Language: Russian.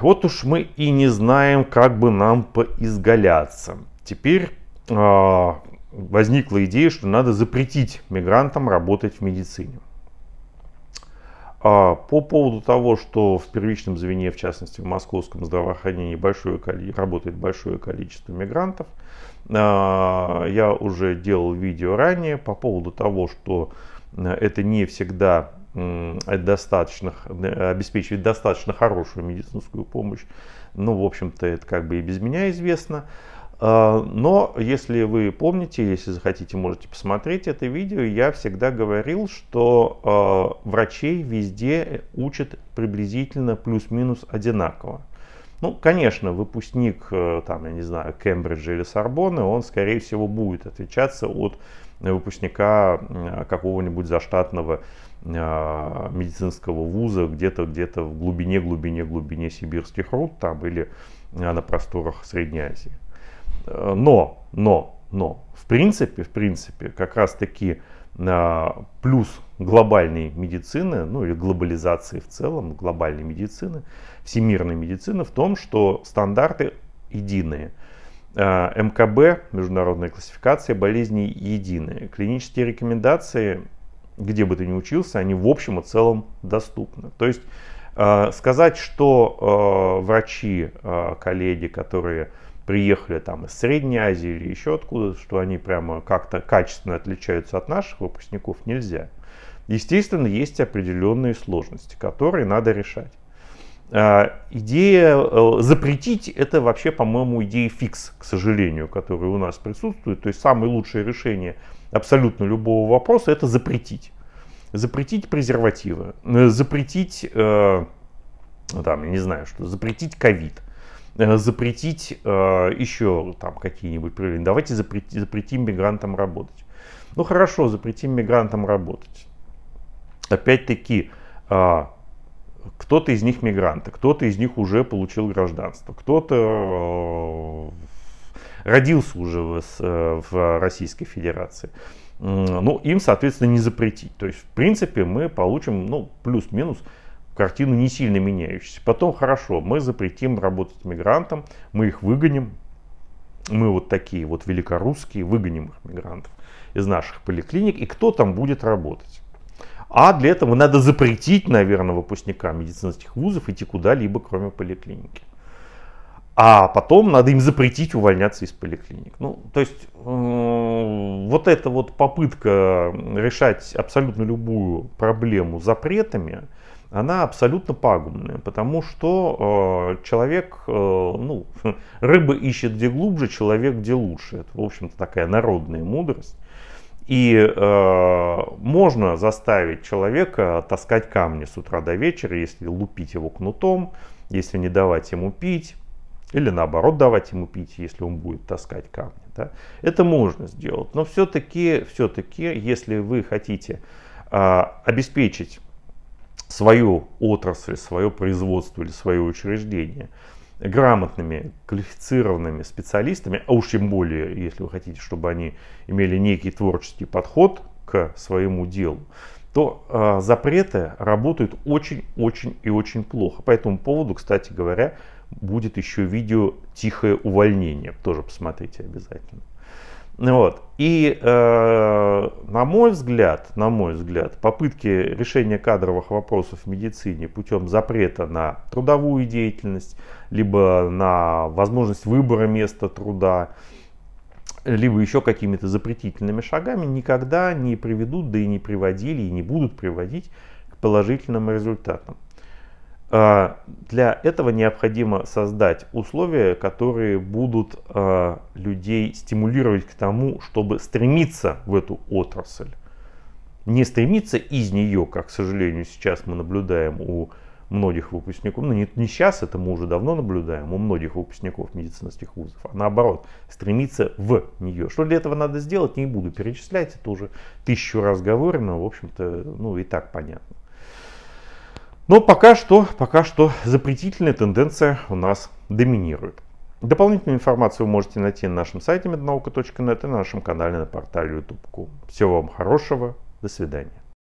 вот уж мы и не знаем, как бы нам поизгаляться. Теперь э, возникла идея, что надо запретить мигрантам работать в медицине. Э, по поводу того, что в первичном звене, в частности в московском здравоохранении, большое, работает большое количество мигрантов, э, я уже делал видео ранее по поводу того, что это не всегда Э, достаточно, обеспечивать достаточно хорошую медицинскую помощь. Ну, в общем-то, это как бы и без меня известно. А, но если вы помните, если захотите, можете посмотреть это видео, я всегда говорил, что а, врачей везде э, учат приблизительно плюс-минус одинаково. Ну, конечно, выпускник, э, там, я не знаю, Кембриджа или Сорбона, он, скорее всего, будет отличаться от выпускника какого-нибудь заштатного а, медицинского вуза где-то где-то в глубине, глубине, глубине сибирских руд там или а, на просторах Средней Азии. Э, но, но, но, в принципе, в принципе, как раз таки а, плюс глобальной медицины, ну или глобализации в целом, глобальной медицины, всемирной медицины в том, что стандарты единые. А, МКБ, международная классификация болезней, единая, Клинические рекомендации, где бы ты ни учился, они в общем и целом доступны. То есть а, сказать, что а, врачи, коллеги, которые приехали там из Средней Азии или еще откуда, что они прямо как-то качественно отличаются от наших выпускников, нельзя. Естественно, есть определенные сложности, которые надо решать. А, идея э, запретить это вообще, по-моему, идея фикс, к сожалению, которая у нас присутствует. То есть самое лучшее решение абсолютно любого вопроса это запретить. Запретить презервативы, э, запретить, э, ну, там, я не знаю, что, запретить ковид, запретить еще там какие-нибудь проявления. Давайте запрети, запретим мигрантам работать. Ну хорошо, запретим мигрантам работать. Опять-таки, а, кто-то из них мигранты, кто-то из них уже получил гражданство, кто-то э, родился уже в, э, в Российской Федерации. Ну, им, соответственно, не запретить. То есть, в принципе, мы получим, ну, плюс-минус картину не сильно меняющуюся. Потом, хорошо, мы запретим работать мигрантам, мы их выгоним, мы вот такие вот великорусские, выгоним их мигрантов из наших поликлиник, и кто там будет работать? А для этого надо запретить, наверное, выпускникам медицинских вузов идти куда-либо, кроме поликлиники. А потом надо им запретить увольняться из поликлиник. Ну, то есть э, вот эта вот попытка решать абсолютно любую проблему запретами, она абсолютно пагубная, потому что э, человек, э, ну, рыба ищет где глубже, человек где лучше. Это, в общем-то, такая народная мудрость. И э, можно заставить человека таскать камни с утра до вечера, если лупить его кнутом, если не давать ему пить, или наоборот давать ему пить, если он будет таскать камни. Да? Это можно сделать. Но все-таки, все-таки если вы хотите э, обеспечить свою отрасль, свое производство или свое учреждение – грамотными, квалифицированными специалистами, а уж тем более, если вы хотите, чтобы они имели некий творческий подход к своему делу, то э, запреты работают очень-очень и очень плохо. По этому поводу, кстати говоря, будет еще видео «Тихое увольнение». Тоже посмотрите обязательно. Вот. И, э, на мой взгляд, на мой взгляд, попытки решения кадровых вопросов в медицине путем запрета на трудовую деятельность, либо на возможность выбора места труда, либо еще какими-то запретительными шагами никогда не приведут, да и не приводили, и не будут приводить к положительным результатам. А, для этого необходимо создать условия, которые будут а, людей стимулировать к тому, чтобы стремиться в эту отрасль. Не стремиться из нее, как, к сожалению, сейчас мы наблюдаем у многих выпускников, ну не, не сейчас, это мы уже давно наблюдаем у многих выпускников медицинских вузов, а наоборот, стремиться в нее. Что для этого надо сделать, не буду перечислять, это уже тысячу раз говорено, в общем-то, ну и так понятно. Но пока что, пока что запретительная тенденция у нас доминирует. Дополнительную информацию вы можете найти на нашем сайте mednauka.net и на нашем канале на портале youtube.com. Всего вам хорошего, до свидания.